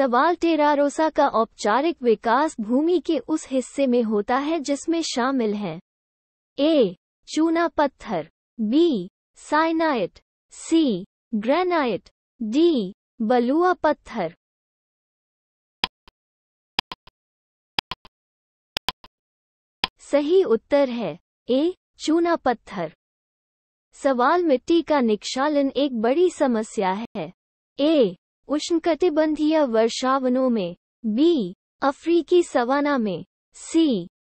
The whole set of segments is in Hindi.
सवाल टेरारोसा का औपचारिक विकास भूमि के उस हिस्से में होता है जिसमें शामिल है ए चूना पत्थर B syenite C granite D बलुआ पत्थर सही उत्तर है ए चूना पत्थर सवाल मिट्टी का निक्षालन एक बड़ी समस्या है ए उष्णकटिबंधीय वर्षावनों में बी अफ्रीकी सवाना में सी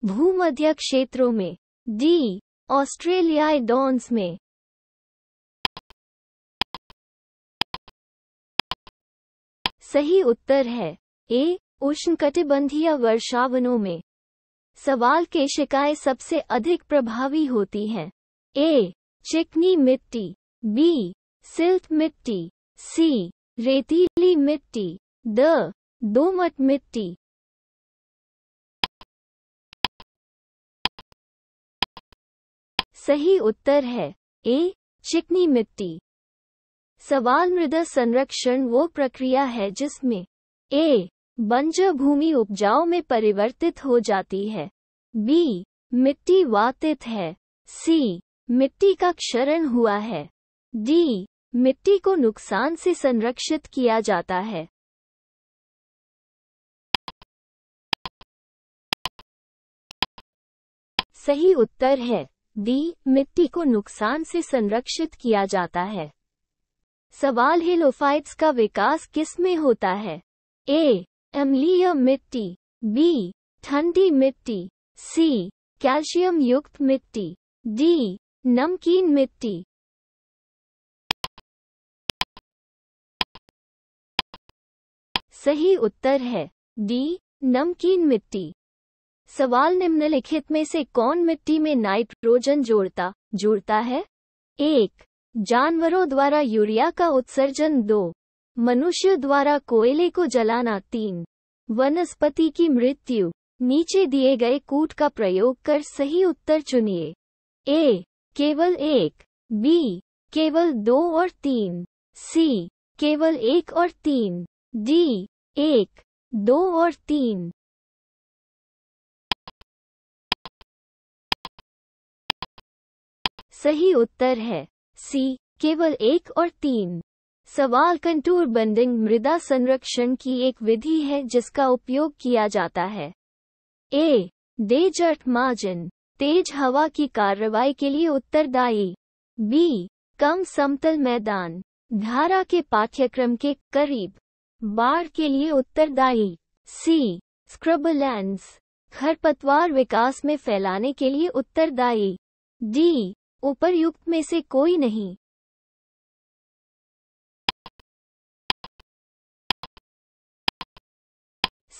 भूमध्य क्षेत्रों में डी ऑस्ट्रेलियाई डॉन्स में सही उत्तर है ए उष्णकटिबंधीय वर्षावनों में सवाल के शिकाएं सबसे अधिक प्रभावी होती हैं ए चिकनी मिट्टी बी सिल्ट मिट्टी सी रेतीली मिट्टी द दोमट मिट्टी सही उत्तर है ए चिकनी मिट्टी सवाल मृदा संरक्षण वो प्रक्रिया है जिसमें ए बंजर भूमि उपजाऊ में परिवर्तित हो जाती है बी मिट्टी वातित है सी मिट्टी का क्षरण हुआ है डी मिट्टी को नुकसान से संरक्षित किया जाता है सही उत्तर है डी मिट्टी को नुकसान से संरक्षित किया जाता है सवाल हेलोफाइट्स का विकास किस में होता है ए अम्लीय मिट्टी बी ठंडी मिट्टी सी कैल्शियम युक्त मिट्टी डी नमकीन मिट्टी सही उत्तर है डी नमकीन मिट्टी सवाल निम्नलिखित में से कौन मिट्टी में नाइट्रोजन जोड़ता जोड़ता है एक जानवरों द्वारा यूरिया का उत्सर्जन दो मनुष्य द्वारा कोयले को जलाना तीन वनस्पति की मृत्यु नीचे दिए गए कूट का प्रयोग कर सही उत्तर चुनिए ए केवल एक बी केवल दो और तीन सी केवल एक और तीन डी एक दो और तीन सही उत्तर है सी केवल एक और तीन सवाल कंटूर बंडिंग मृदा संरक्षण की एक विधि है जिसका उपयोग किया जाता है ए डेज अर्थ मार्जिन तेज हवा की कार्रवाई के लिए उत्तरदायी बी कम समतल मैदान धारा के पाठ्यक्रम के करीब बाढ़ के लिए उत्तरदायी सी स्क्रबलैंड खरपतवार विकास में फैलाने के लिए उत्तरदायी डी उपरयुक्त में से कोई नहीं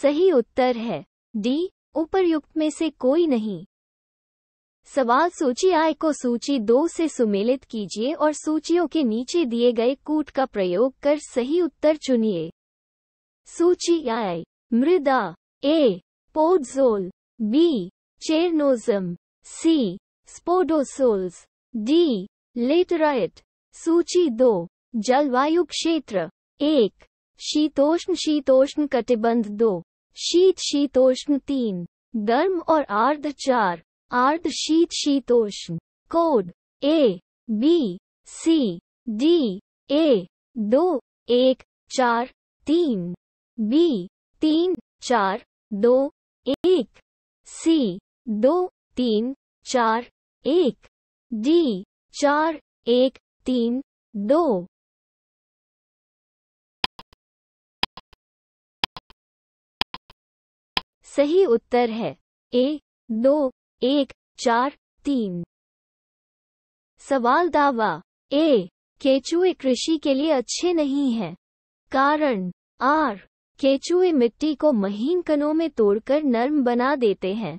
सही उत्तर है डी उपरयुक्त में से कोई नहीं सवाल सूची आय को सूची दो से सुमेलित कीजिए और सूचियों के नीचे दिए गए कूट का प्रयोग कर सही उत्तर चुनिए सूची आए मृदा A podzol B chernozem C spodosols D laterite सूची दो जलवायु क्षेत्र एक शीतोष्ण शीतोष्ण कटिबंध दो शीत शीतोष्ण तीन गर्म और आर्ध चार आर्ध शीत शीतोष्ण code A B C D A दो एक चार तीन बी तीन चार दो एक सी दो तीन चार एक डी चार एक तीन दो सही उत्तर है ए दो एक चार तीन सवाल दावा ए केचुए कृषि के लिए अच्छे नहीं है कारण आर केचुए मिट्टी को महीन कणों में तोड़कर नर्म बना देते हैं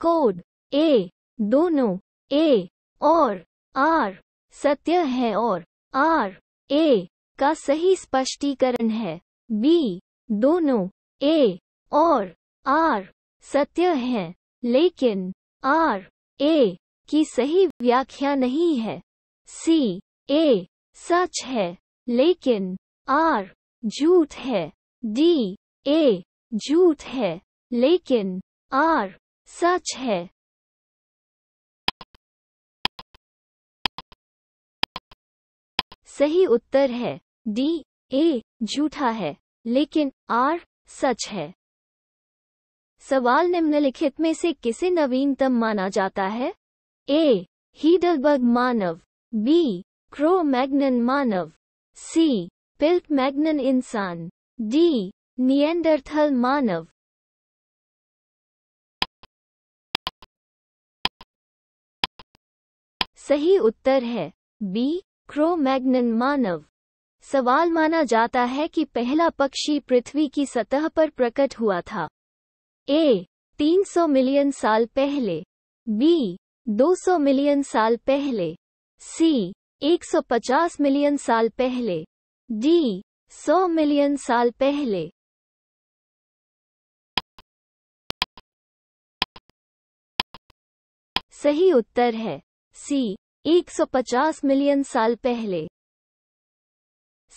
कोड ए दोनों ए और आर सत्य है और आर ए का सही स्पष्टीकरण है बी दोनों ए और आर सत्य है लेकिन आर ए की सही व्याख्या नहीं है सी ए सच है लेकिन आर झूठ है डी ए झूठ है लेकिन आर सच है सही उत्तर है डी ए झूठा है लेकिन आर सच है सवाल निम्नलिखित में से किसे नवीनतम माना जाता है ए हीडलबर्ग मानव बी क्रो मैग्नन मानव सी पिल्ट मैग्नन इंसान डी नियंडरथल मानव सही उत्तर है बी क्रोमैग्नन मानव सवाल माना जाता है कि पहला पक्षी पृथ्वी की सतह पर प्रकट हुआ था ए 300 मिलियन साल पहले बी 200 मिलियन साल पहले सी 150 मिलियन साल पहले डी सौ मिलियन साल पहले सही उत्तर है सी 150 मिलियन साल पहले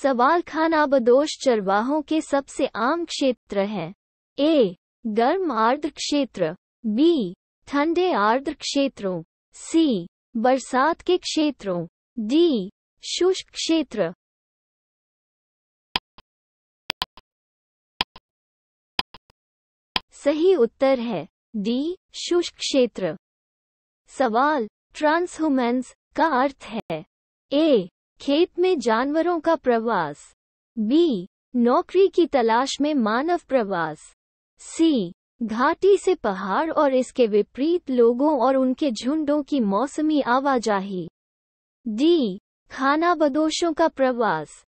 सवाल खान आबदोष चरवाहों के सबसे आम क्षेत्र हैं ए गर्म आर्द्र क्षेत्र बी ठंडे आर्द्र क्षेत्रों सी बरसात के क्षेत्रों डी शुष्क क्षेत्र सही उत्तर है डी शुष्क क्षेत्र सवाल ट्रांसहुमेंस का अर्थ है ए खेत में जानवरों का प्रवास बी नौकरी की तलाश में मानव प्रवास सी घाटी से पहाड़ और इसके विपरीत लोगों और उनके झुंडों की मौसमी आवाजाही डी खाना बदोशों का प्रवास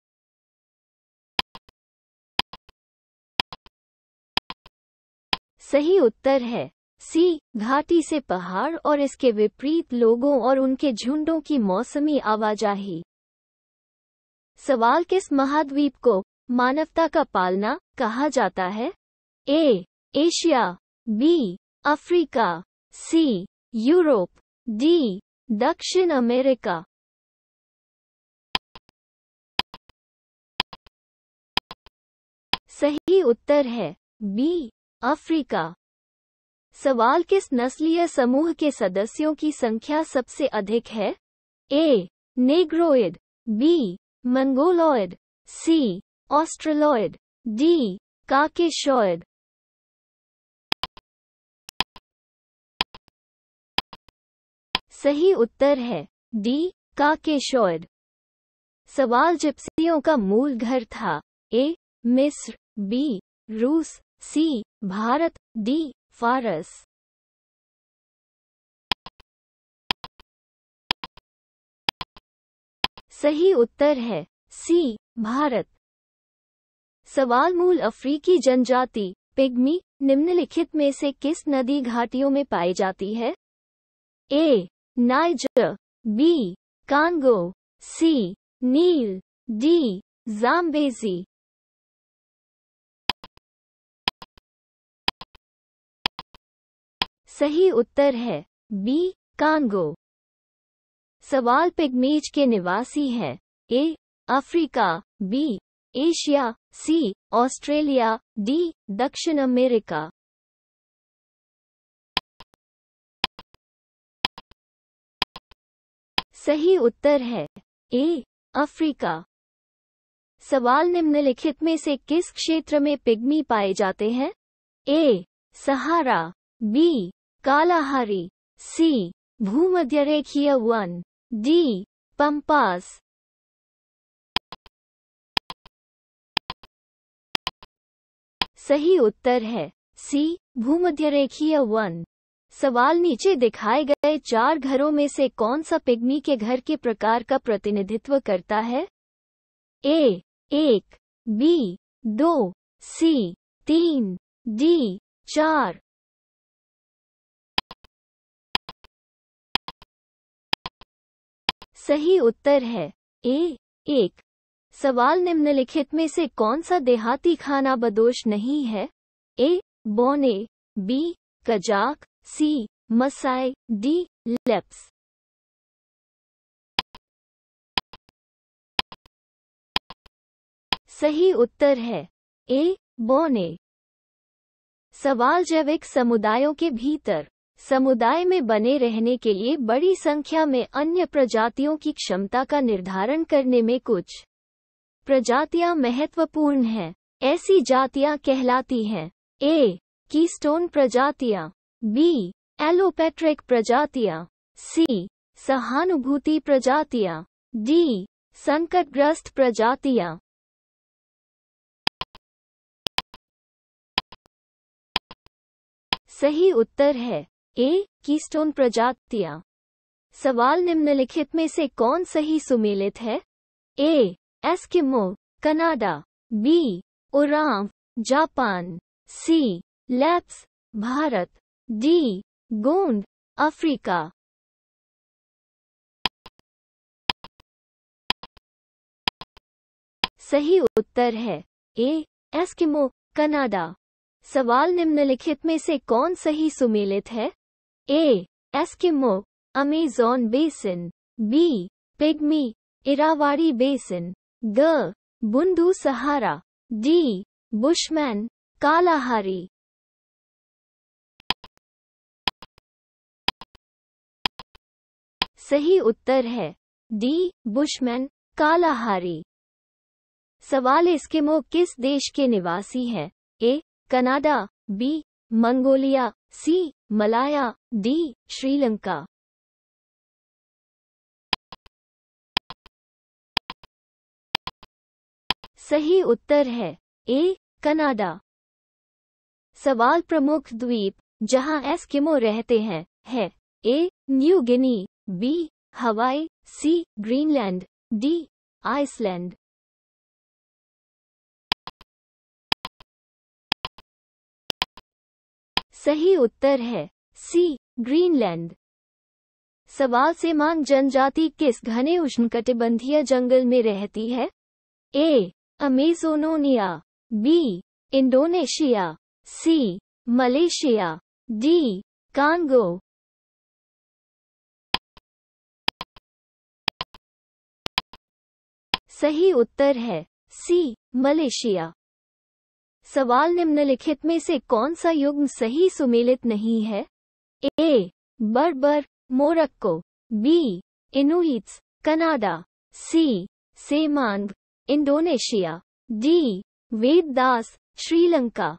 सही उत्तर है सी घाटी से पहाड़ और इसके विपरीत लोगों और उनके झुंडों की मौसमी आवाजाही सवाल किस महाद्वीप को मानवता का पालना कहा जाता है A Asia B Africa C Europe D दक्षिण अमेरिका सही उत्तर है बी अफ्रीका सवाल किस नस्लीय समूह के सदस्यों की संख्या सबसे अधिक है A Negroid B Mongoloid C Australoid D Caucasoid सही उत्तर है डी काकेशॉयड सवाल जिप्सियों का मूल घर था ए मिस्र बी रूस सी भारत डी फारस सही उत्तर है सी भारत सवाल मूल अफ्रीकी जनजाति पिग्मी निम्नलिखित में से किस नदी घाटियों में पाई जाती है A Niger B Congo C Nile D Zambezi सही उत्तर है बी कांगो सवाल पिगमेज के निवासी हैं A Africa B Asia C Australia D दक्षिण अमेरिका सही उत्तर है ए अफ्रीका सवाल निम्नलिखित में से किस क्षेत्र में पिग्मी पाए जाते हैं ए सहारा बी कालाहारी भूमध्य रेखीय वन डी पंपास सही उत्तर है सी भूमध्यरेखीय वन सवाल नीचे दिखाए गए चार घरों में से कौन सा पिग्मी के घर के प्रकार का प्रतिनिधित्व करता है ए एक बी दो सी तीन डी चार सही उत्तर है ए एक सवाल निम्नलिखित में से कौन सा देहाती खाना बदोष नहीं है ए बोने B Kazakh C Masai D Lapps सही उत्तर है ए बोने सवाल जैविक समुदायों के भीतर समुदाय में बने रहने के लिए बड़ी संख्या में अन्य प्रजातियों की क्षमता का निर्धारण करने में कुछ प्रजातियां महत्वपूर्ण हैं ऐसी जातियां कहलाती हैं ए की स्टोन प्रजातियां बी एलोपेट्रिक प्रजातियां सी सहानुभूति प्रजातियां डी संकटग्रस्त प्रजातियां सही उत्तर है ए कीस्टोन प्रजातियां सवाल निम्नलिखित में से कौन सही सुमेलित है ए एस्किमो कनाडा बी उराम Japan C Lapps Bharat D Gond Africa सही उत्तर है ए एस्किमो कनाडा सवाल निम्नलिखित में से कौन सही सुमेलित है A. Eskimo, Amazon Basin. B. Pygmy, Irrawaddy Basin. G. Bundu Sahara. D. Bushman, Kalahari. सही उत्तर है डी बुशमैन कालाहारी सवाल इसके मो किस देश के निवासी है A Canada B Mongolia C Malaya D Sri Lanka सही उत्तर है ए कनाडा सवाल प्रमुख द्वीप जहां एस्किमो रहते हैं है ए न्यू गिनी बी हवाई सी ग्रीनलैंड डी आइसलैंड सही उत्तर है सी ग्रीनलैंड सवाल से मांग जनजाति किस घने उष्णकटिबंधीय जंगल में रहती है A Amazonia B Indonesia C Malaysia D Congo सही उत्तर है सी मलेशिया सवाल निम्नलिखित में से कौन सा युग्म सही सुमेलित नहीं है A Berber Morocco B Inuits Canada C Semang Indonesia D Veddas Sri Lanka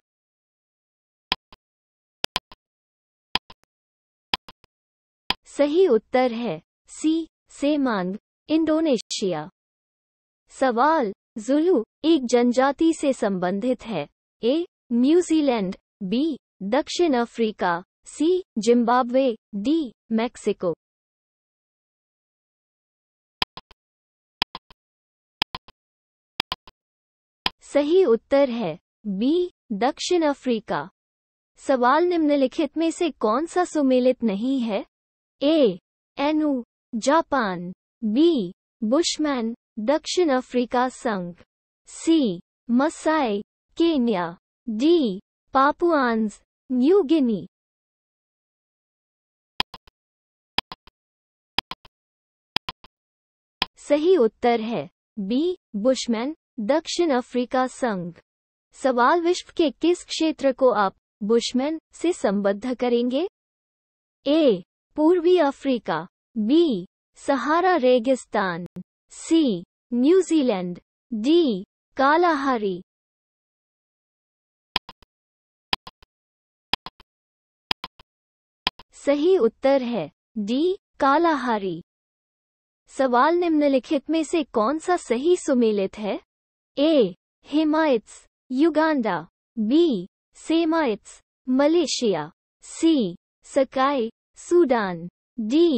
सही उत्तर है सी सेमांग इंडोनेशिया सवाल जुलू एक जनजाति से संबंधित है ए न्यूजीलैंड बी दक्षिण Africa C Zimbabwe D Mexico सही उत्तर है बी दक्षिण अफ्रीका सवाल निम्नलिखित में से कौन सा सुमेलित नहीं है A Ainu Japan B Bushman दक्षिण अफ्रीका संघ C Masai Kenya D Papuans New Guinea सही उत्तर है बी बुशमैन दक्षिण अफ्रीका संघ सवाल विश्व के किस क्षेत्र को आप बुशमैन से संबद्ध करेंगे ए पूर्वी अफ्रीका बी सहारा रेगिस्तान C. New Zealand. D. Kalahari. सही उत्तर है डी कालाहारी सवाल निम्नलिखित में से कौन सा सही सुमेलित है A Hamites Uganda B Semites Malaysia C Sakai Sudan D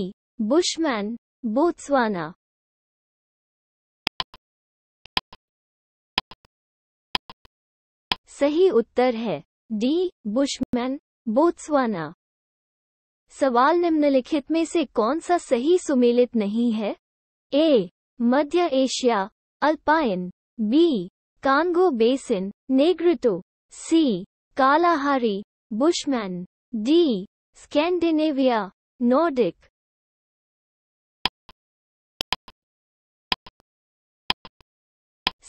bushman Botswana सही उत्तर है डी बुशमैन बोत्सवाना सवाल निम्नलिखित में से कौन सा सही सुमेलित नहीं है ए मध्य Asia Alpine B Congo Basin Negrito C Kalahari Bushman D Scandinavia Nordic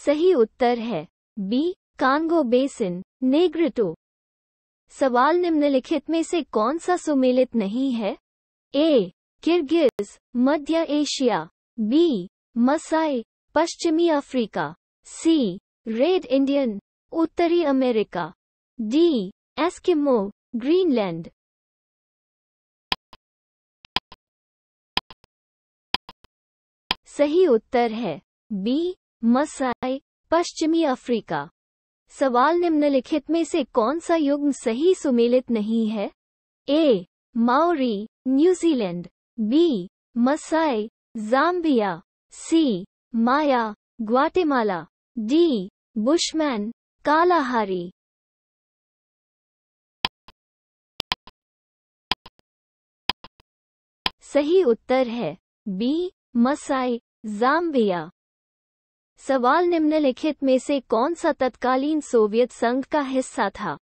सही उत्तर है बी कांगो बेसिन नेग्रिटो सवाल निम्नलिखित में से कौन सा सुमेलित नहीं है ए किर्गिज मध्य एशिया बी मसाई पश्चिमी अफ्रीका सी रेड इंडियन उत्तरी अमेरिका डी एस्किमो ग्रीनलैंड सही उत्तर है बी मसाई पश्चिमी अफ्रीका सवाल निम्नलिखित में से कौन सा युग्म सही सुमेलित नहीं है A Maori New Zealand B Masai Zambia C Maya Guatemala D Bushman Kalahari सही उत्तर है बी मसाई जाम्बिया सवाल निम्नलिखित में से कौन सा तत्कालीन सोवियत संघ का हिस्सा था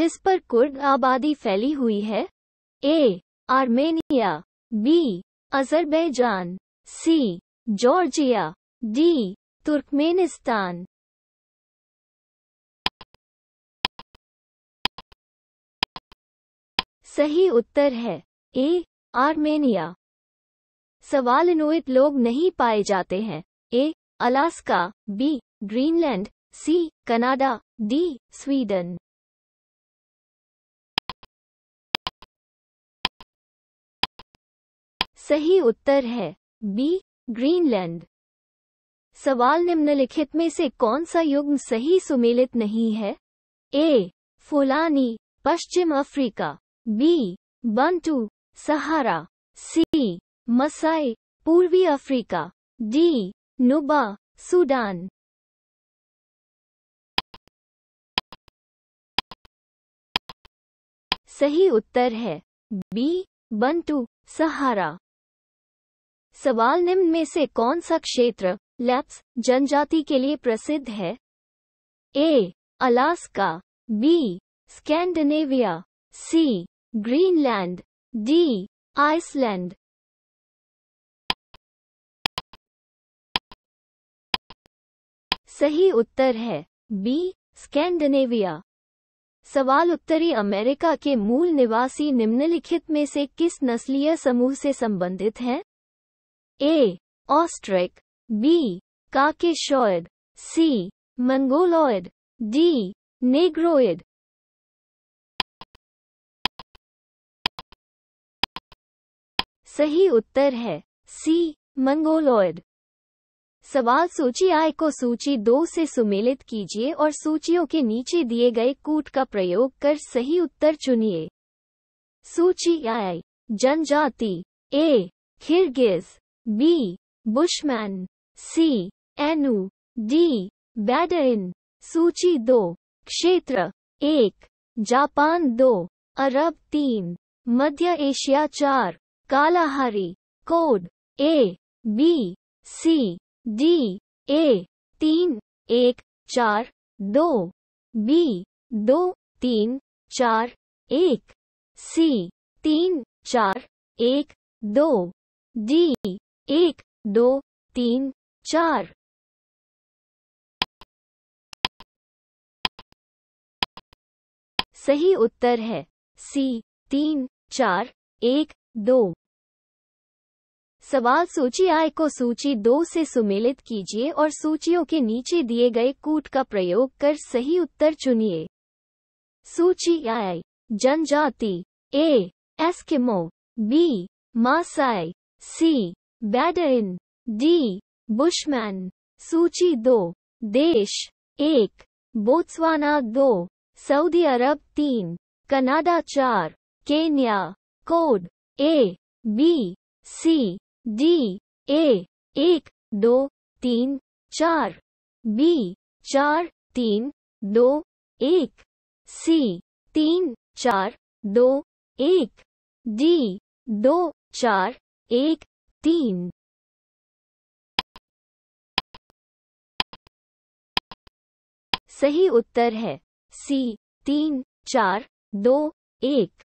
जिस पर कुर्द आबादी फैली हुई है A Armenia B Azerbaijan C Georgia D Turkmenistan सही उत्तर है ए आर्मेनिया सवाल नोएत लोग नहीं पाए जाते हैं A Alaska B Greenland C Canada D Sweden सही उत्तर है बी ग्रीनलैंड सवाल निम्नलिखित में से कौन सा युग्म सही सुमेलित नहीं है ए फुलानी पश्चिम Africa B Bantu Sahara C Masai पूर्वी अफ्रीका डी Nuba, Sudan सही उत्तर है बी बंटू सहारा सवाल निम्न में से कौन सा क्षेत्र लैप्स जनजाति के लिए प्रसिद्ध है A Alaska B Scandinavia C Greenland D Iceland सही उत्तर है बी स्कैंडिनेविया सवाल उत्तरी अमेरिका के मूल निवासी निम्नलिखित में से किस नस्लीय समूह से संबंधित हैं A Austric B Caucasoid C Mongoloid D Negroid सही उत्तर है सी मंगोलॉयड सवाल सूची आय को सूची दो से सुमेलित कीजिए और सूचियों के नीचे दिए गए कूट का प्रयोग कर सही उत्तर चुनिए सूची आय जनजाति A Kirghiz B Bushman C Ainu D Bedouin सूची दो क्षेत्र एक जापान दो अरब तीन मध्य एशिया चार Kalahari code A B C D A तीन एक चार दो बी दो तीन चार एक सी तीन चार एक दो डी एक दो तीन चार सही उत्तर है सी तीन चार एक दो सवाल सूची आय को सूची दो से सुमेलित कीजिए और सूचियों के नीचे दिए गए कूट का प्रयोग कर सही उत्तर चुनिए सूची आय जनजाति A Eskimo B Maasai C Bedouin D Bushman सूची दो देश एक बोत्सवाना दो सऊदी अरब तीन कनाडा चार Kenya code A B C D A एक दो तीन चार बी चार तीन दो एक सी तीन चार दो एक डी दो चार एक तीन सही उत्तर है सी तीन चार दो एक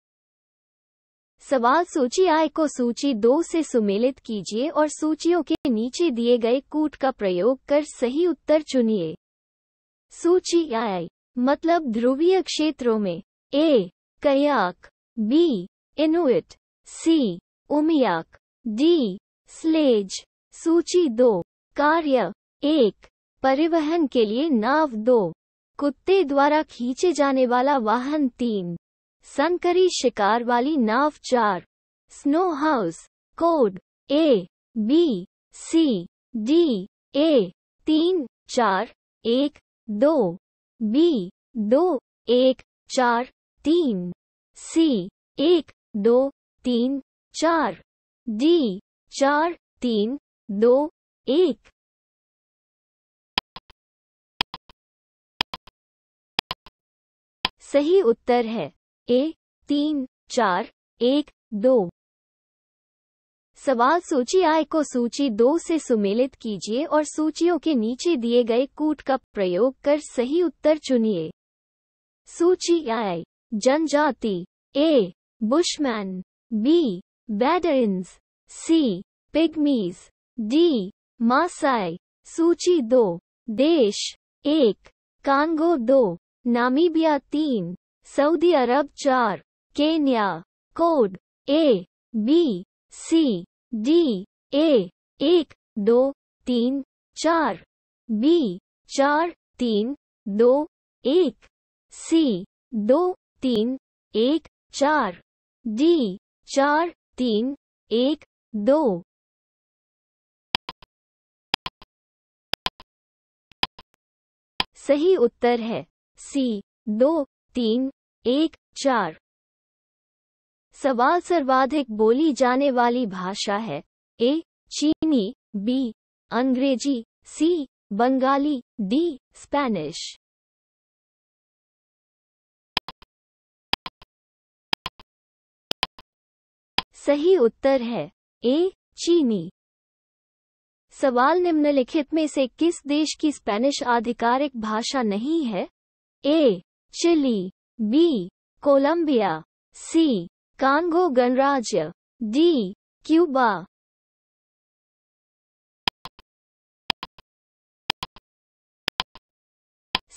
सवाल सूची आय को सूची दो से सुमेलित कीजिए और सूचियों के नीचे दिए गए कूट का प्रयोग कर सही उत्तर चुनिए सूची आय मतलब ध्रुवीय क्षेत्रों में A kayak B Inuit C umiak D sledge सूची दो कार्य एक परिवहन के लिए नाव दो कुत्ते द्वारा खींचे जाने वाला वाहन तीन संकरी शिकार वाली नाव चार snow house code A B C D A तीन चार एक दो बी दो एक चार तीन सी एक दो तीन चार डी चार तीन दो एक सही उत्तर है ए तीन चार एक दो सवाल सूची आय को सूची दो से सुमेलित कीजिए और सूचियों के नीचे दिए गए कूट का प्रयोग कर सही उत्तर चुनिए सूची आय जनजाति A Bushman B Bedouins C Pygmies D Maasai सूची दो देश एक कांगो दो नामीबिया तीन सऊदी अरब चार Kenya code A B C D A एक दो तीन चार बी चार तीन दो एक सी दो तीन एक चार डी चार तीन एक दो सही उत्तर है सी दो तीन एक चार सवाल सर्वाधिक बोली जाने वाली भाषा है ए चीनी बी अंग्रेजी सी बंगाली डी स्पेनिश सही उत्तर है ए चीनी सवाल निम्नलिखित में से किस देश की स्पेनिश आधिकारिक भाषा नहीं है A Chile B Colombia C Congo गणराज्य डी क्यूबा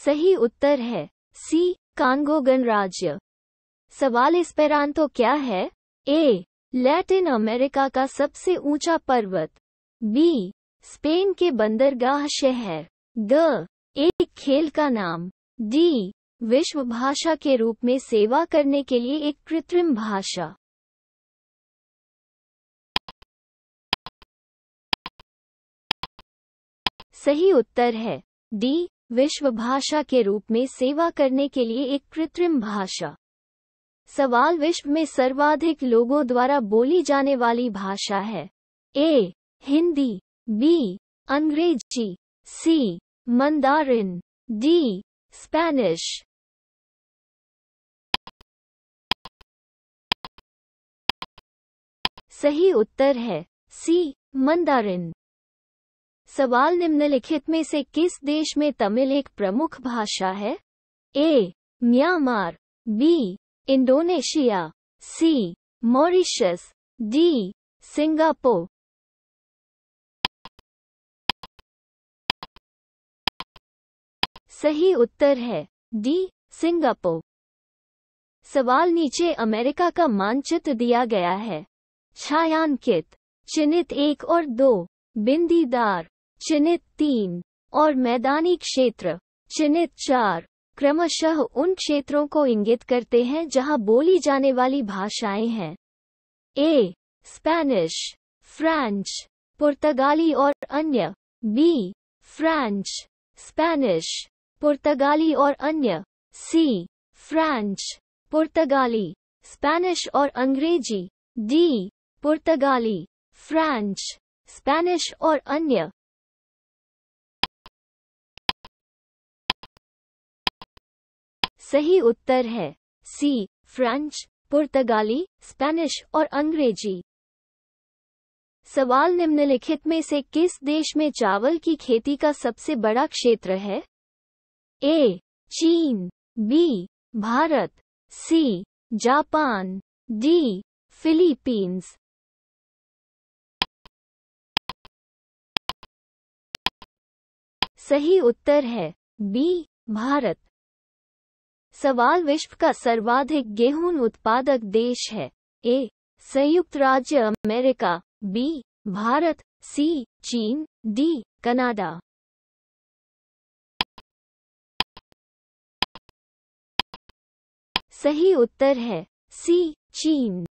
सही उत्तर है सी कांगो गणराज्य सवाल इस तो क्या है ए लैटिन अमेरिका का सबसे ऊंचा पर्वत बी स्पेन के बंदरगाह शहर द एक खेल का नाम डी विश्व भाषा के रूप में सेवा करने के लिए एक कृत्रिम भाषा सही उत्तर है डी विश्व भाषा के रूप में सेवा करने के लिए एक कृत्रिम भाषा सवाल विश्व में सर्वाधिक लोगों द्वारा बोली जाने वाली भाषा है ए हिंदी बी अंग्रेजी सी मंदारिन डी स्पेनिश सही उत्तर है सी मंदारिन सवाल निम्नलिखित में से किस देश में तमिल एक प्रमुख भाषा है A Myanmar B Indonesia C Mauritius D Singapore सही उत्तर है डी सिंगापुर सवाल नीचे अमेरिका का मानचित्र दिया गया है छायांकित चिन्हित एक और दो बिंदीदार चिन्हित तीन और मैदानी क्षेत्र चिन्हित चार क्रमशः उन क्षेत्रों को इंगित करते हैं जहां बोली जाने वाली भाषाएं हैं ए स्पेनिश फ्रेंच पुर्तगाली और अन्य बी फ्रेंच स्पेनिश पुर्तगाली और अन्य सी फ्रेंच पुर्तगाली स्पेनिश और अंग्रेजी डी पुर्तगाली फ्रेंच स्पेनिश और अन्य सही उत्तर है सी फ्रेंच पुर्तगाली स्पेनिश और अंग्रेजी सवाल निम्नलिखित में से किस देश में चावल की खेती का सबसे बड़ा क्षेत्र है ए चीन B Bharat C Japan D Philippines सही उत्तर है बी भारत सवाल विश्व का सर्वाधिक गेहूं उत्पादक देश है ए संयुक्त राज्य अमेरिका बी भारत सी चीन डी कनाडा सही उत्तर है सी चीन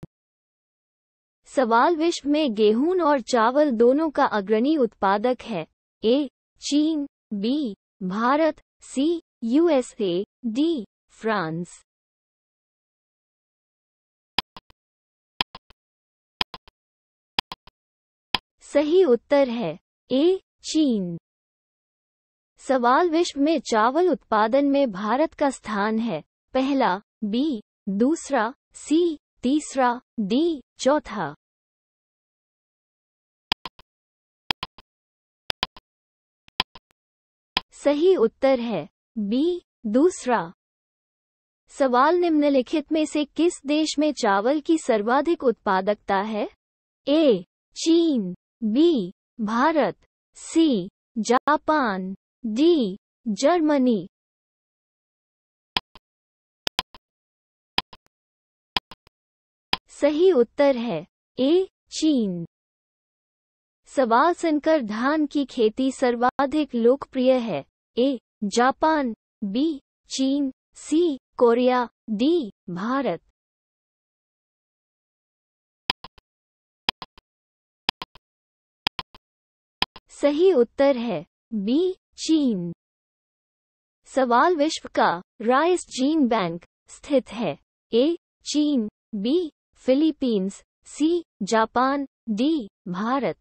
सवाल विश्व में गेहूं और चावल दोनों का अग्रणी उत्पादक है ए चीन B Bharat C USA D France सही उत्तर है ए चीन सवाल विश्व में चावल उत्पादन में भारत का स्थान है पहला बी दूसरा सी तीसरा डी चौथा सही उत्तर है बी दूसरा सवाल निम्नलिखित में से किस देश में चावल की सर्वाधिक उत्पादकता है ए चीन B Bharat C Japan D Germany सही उत्तर है ए चीन सवाल सुनकर धान की खेती सर्वाधिक लोकप्रिय है ए जापान बी चीन सी कोरिया डी भारत सही उत्तर है बी चीन सवाल विश्व का राइस जीन बैंक स्थित है ए चीन B Philippines C Japan D Bharat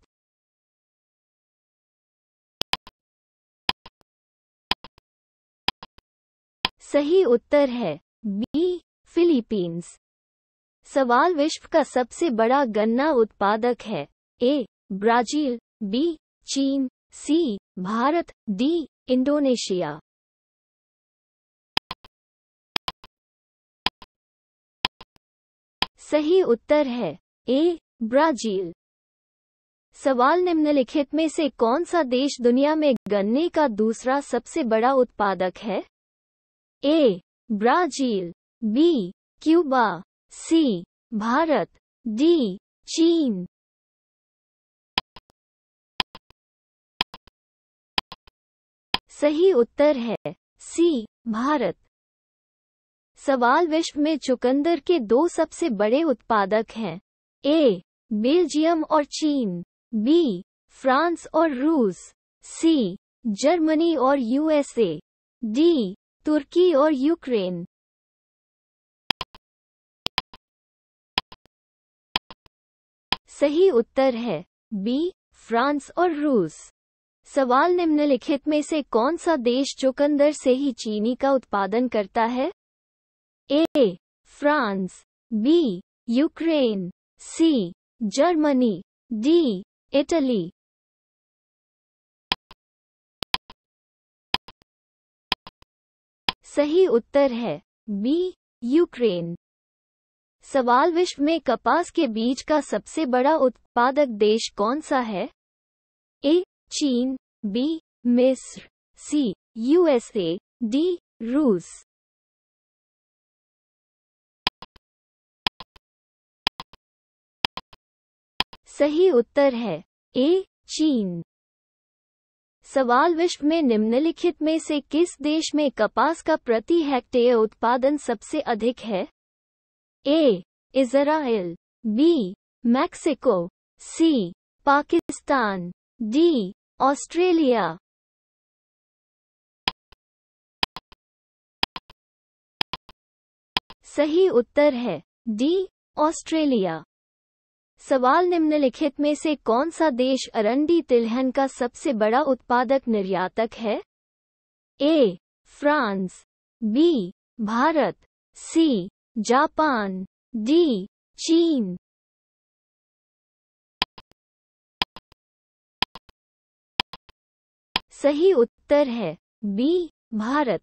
सही उत्तर है बी फिलीपींस सवाल विश्व का सबसे बड़ा गन्ना उत्पादक है ए ब्राजील बी चीन सी भारत डी इंडोनेशिया सही उत्तर है ए ब्राजील सवाल निम्नलिखित में से कौन सा देश दुनिया में गन्ने का दूसरा सबसे बड़ा उत्पादक है A Brazil B Cuba C Bharat D चीन सही उत्तर है सी भारत सवाल विश्व में चुकंदर के दो सबसे बड़े उत्पादक हैं ए बेल्जियम और चीन बी फ्रांस और रूस सी जर्मनी और यूएसए डी तुर्की और यूक्रेन सही उत्तर है बी फ्रांस और रूस सवाल निम्नलिखित में से कौन सा देश चुकंदर से ही चीनी का उत्पादन करता है A France B Ukraine C Germany D Italy सही उत्तर है बी यूक्रेन सवाल विश्व में कपास के बीज का सबसे बड़ा उत्पादक देश कौन सा है ए चीन बी मिस्र सी यूएसए डी रूस सही उत्तर है ए चीन सवाल विश्व में निम्नलिखित में से किस देश में कपास का प्रति हेक्टेयर उत्पादन सबसे अधिक है A Israel B Mexico C Pakistan D Australia सही उत्तर है डी ऑस्ट्रेलिया सवाल निम्नलिखित में से कौन सा देश अरंडी तिलहन का सबसे बड़ा उत्पादक निर्यातक है A France B Bharat C Japan D चीन सही उत्तर है बी भारत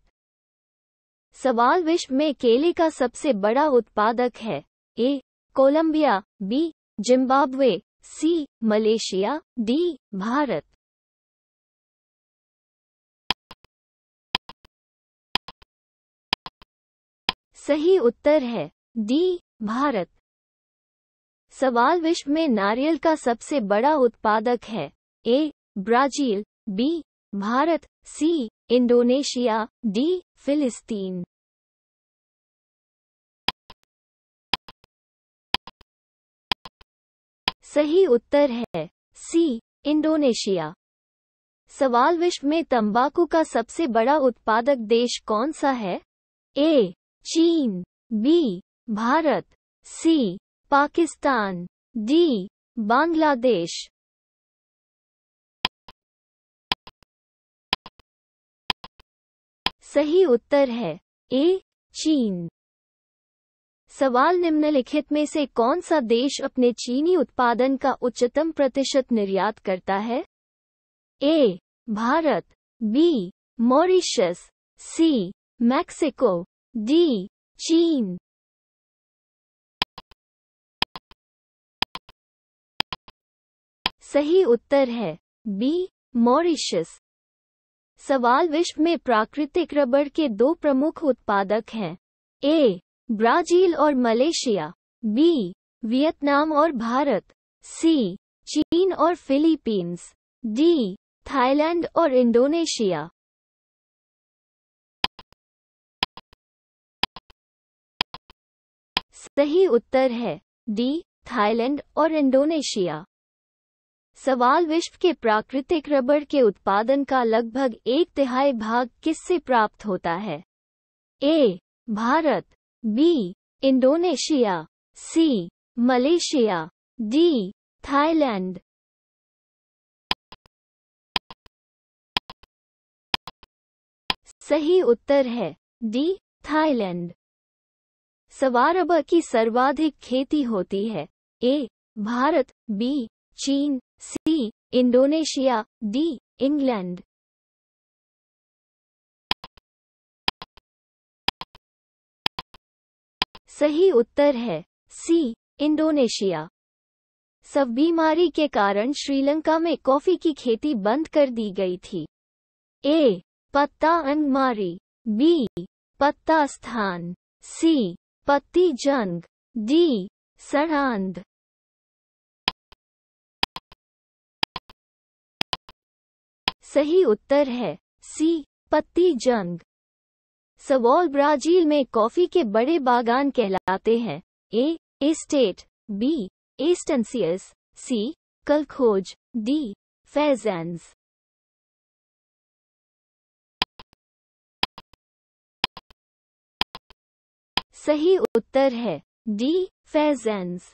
सवाल विश्व में केले का सबसे बड़ा उत्पादक है A Colombia B Zimbabwe C Malaysia D Bharat सही उत्तर है डी भारत सवाल विश्व में नारियल का सबसे बड़ा उत्पादक है A Brazil B Bharat C Indonesia D फिलिस्तीन सही उत्तर है सी इंडोनेशिया सवाल विश्व में तंबाकू का सबसे बड़ा उत्पादक देश कौन सा है ए चीन B Bharat C Pakistan D Bangladesh सही उत्तर है ए चीन सवाल निम्नलिखित में से कौन सा देश अपने चीनी उत्पादन का उच्चतम प्रतिशत निर्यात करता है A Bharat B Mauritius C Mexico D चीन सही उत्तर है बी मॉरिशस सवाल विश्व में प्राकृतिक रबर के दो प्रमुख उत्पादक हैं ए ब्राजील और मलेशिया बी वियतनाम और भारत सी चीन और फिलीपींस डी थाईलैंड और इंडोनेशिया सही उत्तर है डी थाईलैंड और इंडोनेशिया सवाल विश्व के प्राकृतिक रबड़ के उत्पादन का लगभग एक तिहाई भाग किससे प्राप्त होता है A Bharat B Indonesia C Malaysia D Thailand सही उत्तर है डी थाईलैंड सवारब की सर्वाधिक खेती होती है ए भारत बी चीन सी इंडोनेशिया डी इंग्लैंड सही उत्तर है सी इंडोनेशिया सब बीमारी के कारण श्रीलंका में कॉफी की खेती बंद कर दी गई थी ए पत्ता अंगमारी बी पत्ता स्थान सी पत्ती जंग डी सड़ांद सही उत्तर है सी पत्ती जंग सवॉल ब्राजील में कॉफी के बड़े बागान कहलाते हैं A estate B estancias C kolkhoz D fazendas सही उत्तर है डी फैजेंस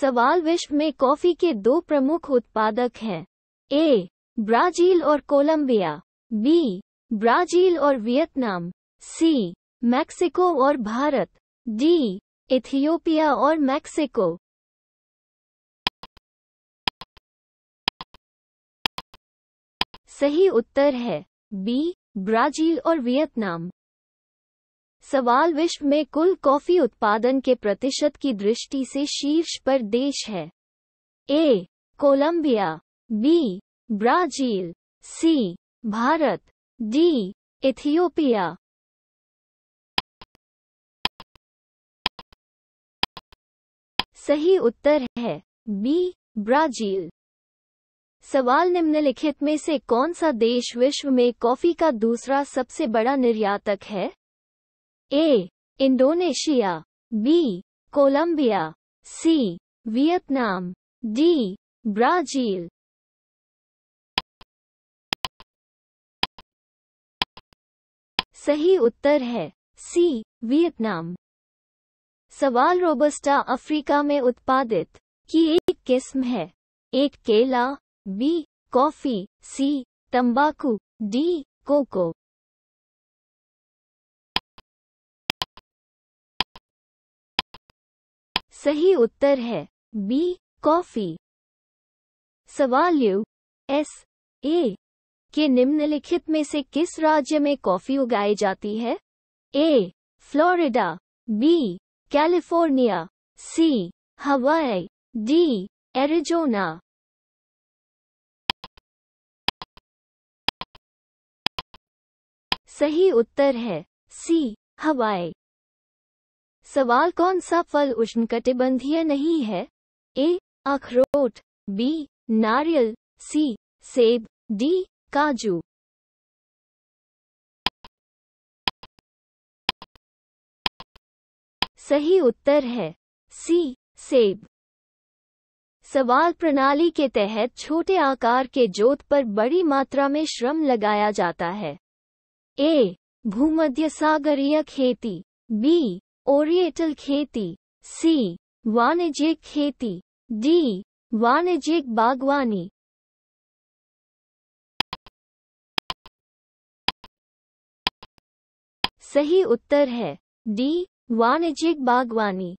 सवाल विश्व में कॉफी के दो प्रमुख उत्पादक हैं ए ब्राजील और कोलंबिया बी ब्राजील और वियतनाम सी मैक्सिको और भारत डी इथियोपिया और मैक्सिको सही उत्तर है बी ब्राजील और वियतनाम सवाल विश्व में कुल कॉफी उत्पादन के प्रतिशत की दृष्टि से शीर्ष पर देश है A Colombia B Brazil C Bharat D. Ethiopia सही उत्तर है बी ब्राजील सवाल निम्नलिखित में से कौन सा देश विश्व में कॉफी का दूसरा सबसे बड़ा निर्यातक है A Indonesia B Colombia C Vietnam D Brazil सही उत्तर है सी वियतनाम सवाल रोबस्टा अफ्रीका में उत्पादित की एक किस्म है एक केला बी कॉफी सी तंबाकू डी कोको सही उत्तर है बी कॉफी सवाल यू एस ए कि निम्नलिखित में से किस राज्य में कॉफी उगाई जाती है A Florida B California C Hawaii D Arizona सही उत्तर है सी हवाई सवाल कौन सा फल उष्णकटिबंधीय नहीं है ए अखरोट बी नारियल सी सेब डी काजू सही उत्तर है सी सेब सवाल प्रणाली के तहत छोटे आकार के जोत पर बड़ी मात्रा में श्रम लगाया जाता है ए भूमध्य सागरीय खेती बी ओरिएटल खेती सी वाणिज्यिक खेती डी वाणिज्यिक बागवानी सही उत्तर है डी वाणिज्यिक बागवानी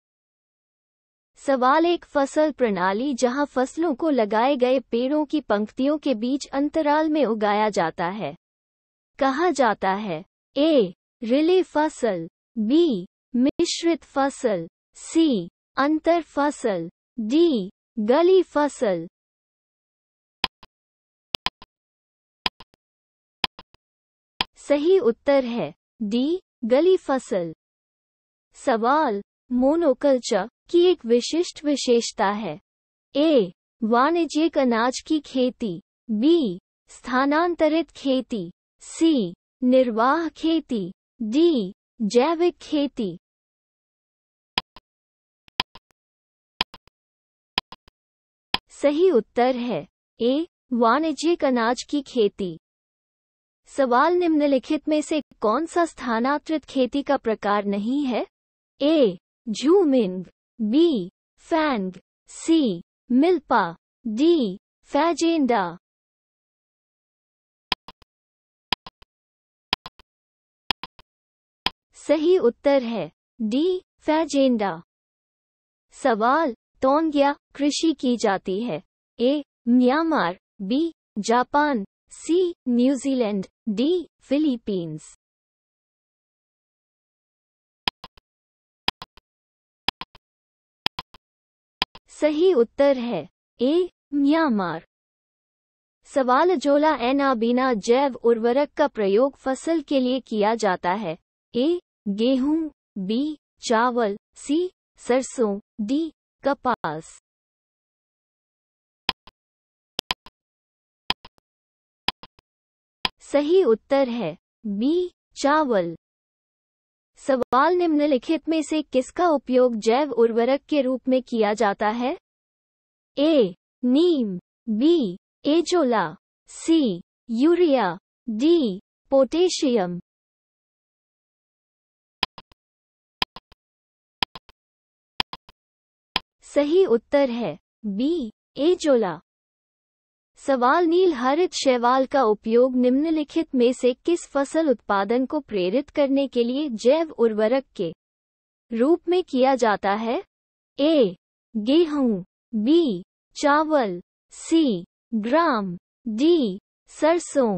सवाल एक फसल प्रणाली जहां फसलों को लगाए गए पेड़ों की पंक्तियों के बीच अंतराल में उगाया जाता है कहा जाता है ए रिले फसल बी मिश्रित फसल सी अंतर फसल डी गली फसल सही उत्तर है डी गली फसल सवाल मोनोकल्चर की एक विशिष्ट विशेषता है ए वाणिज्यिक अनाज की खेती बी स्थानांतरित खेती सी निर्वाह खेती डी जैविक खेती सही उत्तर है ए वाणिज्यिक अनाज की खेती सवाल निम्नलिखित में से कौन सा स्थानांतरित खेती का प्रकार नहीं है ए झूमिंग बी फैंग सी मिल्पा डी फैजेंडा सही उत्तर है डी फैजेंडा सवाल तोंगिया कृषि की जाती है A Myanmar B Japan C. New Zealand, D. Philippines. सही उत्तर है ए म्यांमार सवाल जोला एनाबीना जैव उर्वरक का प्रयोग फसल के लिए किया जाता है ए गेहूं बी चावल सी सरसों डी कपास सही उत्तर है बी चावल सवाल निम्नलिखित में से किसका उपयोग जैव उर्वरक के रूप में किया जाता है A neem B azolla C urea D potassium सही उत्तर है बी एजोला सवाल नील हरित शैवाल का उपयोग निम्नलिखित में से किस फसल उत्पादन को प्रेरित करने के लिए जैव उर्वरक के रूप में किया जाता है ए गेहूं बी चावल सी ग्राम डी सरसों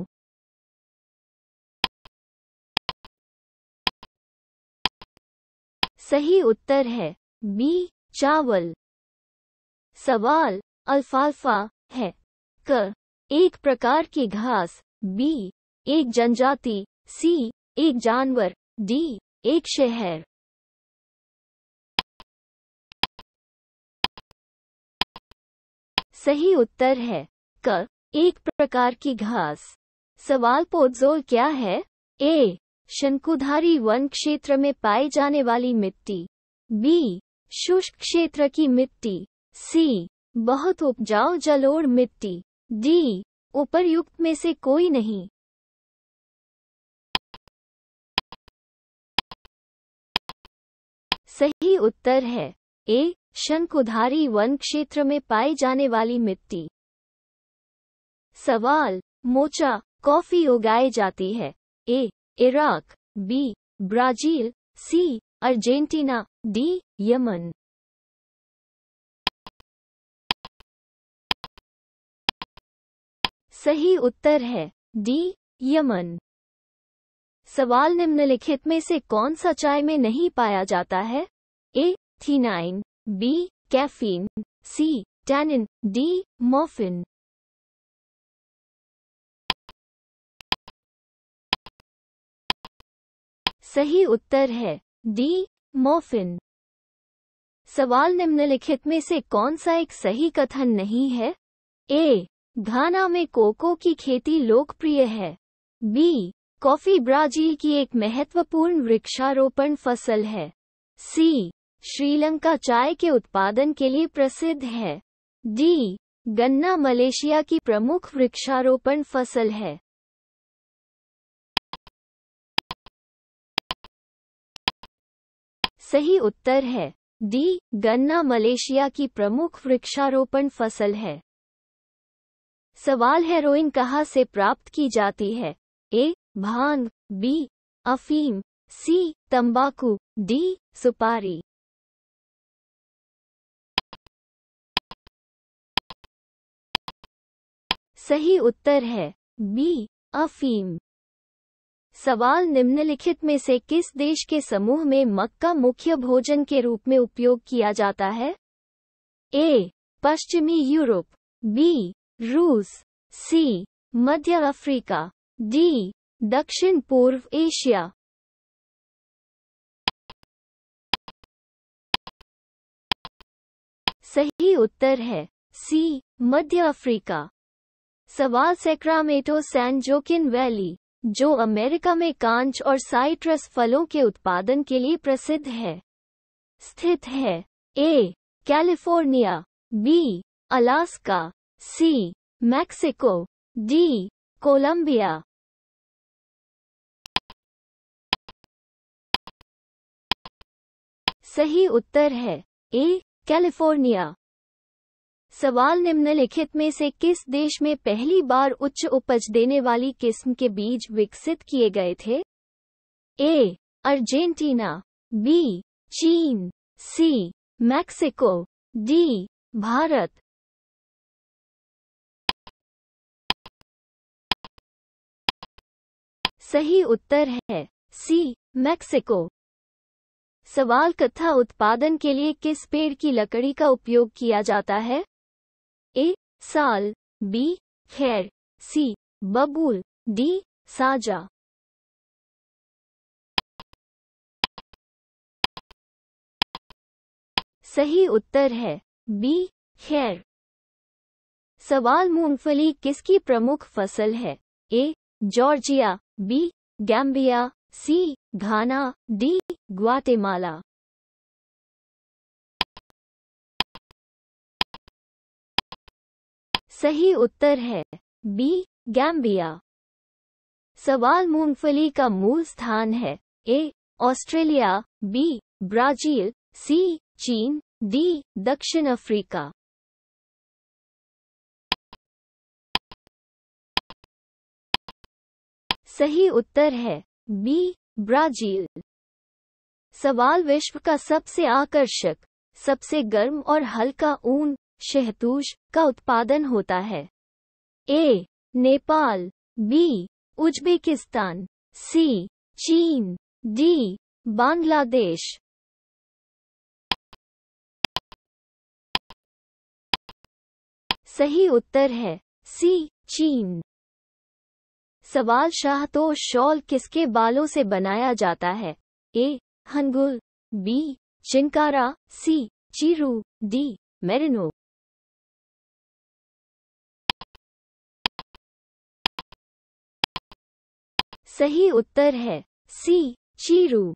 सही उत्तर है बी चावल सवाल अल्फाल्फा है क एक प्रकार की घास बी एक जनजाति सी एक जानवर डी एक शहर सही उत्तर है क एक प्रकार की घास सवाल पोजोल क्या है ए शंकुधारी वन क्षेत्र में पाई जाने वाली मिट्टी बी शुष्क क्षेत्र की मिट्टी सी बहुत उपजाऊ जलोड़ मिट्टी डी उपरयुक्त में से कोई नहीं सही उत्तर है ए शंकुधारी वन क्षेत्र में पाई जाने वाली मिट्टी सवाल मोचा कॉफी उगाई जाती है A Iraq B Brazil C Argentina D Yemen सही उत्तर है डी यमन सवाल निम्नलिखित में से कौन सा चाय में नहीं पाया जाता है A theanine B caffeine C tannin D morphine सही उत्तर है डी मोफिन सवाल निम्नलिखित में से कौन सा एक सही कथन नहीं है ए घाना में कोको की खेती लोकप्रिय है बी कॉफी ब्राजील की एक महत्वपूर्ण वृक्षारोपण फसल है सी श्रीलंका चाय के उत्पादन के लिए प्रसिद्ध है डी गन्ना मलेशिया की प्रमुख वृक्षारोपण फसल है सही उत्तर है डी गन्ना मलेशिया की प्रमुख वृक्षारोपण फसल है सवाल हेरोइन कहाँ से प्राप्त की जाती है ए भांग बी अफीम सी तंबाकू डी सुपारी सही उत्तर है बी अफीम सवाल निम्नलिखित में से किस देश के समूह में मक्का मुख्य भोजन के रूप में उपयोग किया जाता है ए पश्चिमी यूरोप बी रूस सी मध्य अफ्रीका डी दक्षिण पूर्व एशिया सही उत्तर है सी मध्य अफ्रीका सवाल सेक्रामेटो सैन जोकिन वैली जो अमेरिका में कांच और साइट्रस फलों के उत्पादन के लिए प्रसिद्ध है स्थित है A California B Alaska C. Mexico. D. Colombia. सही उत्तर है ए कैलिफोर्निया सवाल निम्नलिखित में से किस देश में पहली बार उच्च उपज देने वाली किस्म के बीज विकसित किए गए थे ए अर्जेंटीना बी चीन सी मैक्सिको डी भारत सही उत्तर है सी मैक्सिको सवाल कथा उत्पादन के लिए किस पेड़ की लकड़ी का उपयोग किया जाता है ए साल बी खैर सी बबूल डी साजा सही उत्तर है बी खैर सवाल मूंगफली किसकी प्रमुख फसल है A Georgia B Gambia C Ghana D Guatemala सही उत्तर है बी गैम्बिया सवाल मूंगफली का मूल स्थान है A Australia B Brazil C चीन डी दक्षिण अफ्रीका सही उत्तर है बी ब्राजील सवाल विश्व का सबसे आकर्षक सबसे गर्म और हल्का ऊन शहतूश का उत्पादन होता है A Nepal B Uzbekistan C चीन डी बांग्लादेश सही उत्तर है सी चीन सवाल शाह तो शॉल किसके बालों से बनाया जाता है A hangul B chinkara C chiru D merino सही उत्तर है सी चीरू